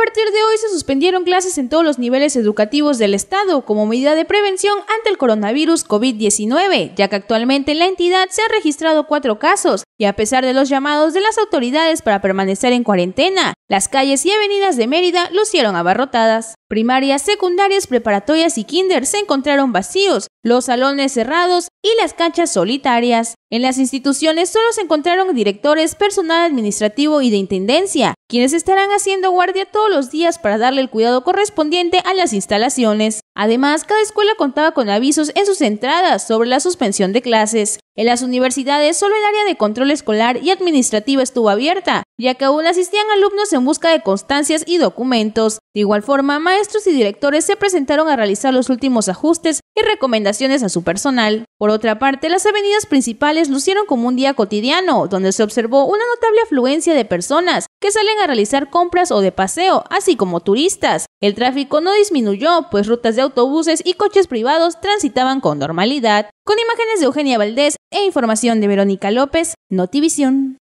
A partir de hoy se suspendieron clases en todos los niveles educativos del Estado como medida de prevención ante el coronavirus COVID-19, ya que actualmente en la entidad se han registrado cuatro casos, y a pesar de los llamados de las autoridades para permanecer en cuarentena, las calles y avenidas de Mérida lucieron abarrotadas. Primarias, secundarias, preparatorias y kinder se encontraron vacíos, los salones cerrados y las canchas solitarias. En las instituciones solo se encontraron directores, personal administrativo y de intendencia, quienes estarán haciendo guardia todos los días para darle el cuidado correspondiente a las instalaciones. Además, cada escuela contaba con avisos en sus entradas sobre la suspensión de clases. En las universidades solo el área de control escolar y administrativa estuvo abierta, ya que aún asistían alumnos en busca de constancias y documentos. De igual forma, maestros y directores se presentaron a realizar los últimos ajustes y recomendaciones a su personal. Por otra parte, las avenidas principales lucieron como un día cotidiano, donde se observó una notable afluencia de personas que salen a realizar compras o de paseo, así como turistas. El tráfico no disminuyó, pues rutas de autobuses y coches privados transitaban con normalidad. Con imágenes de Eugenia Valdés e información de Verónica López, Notivision.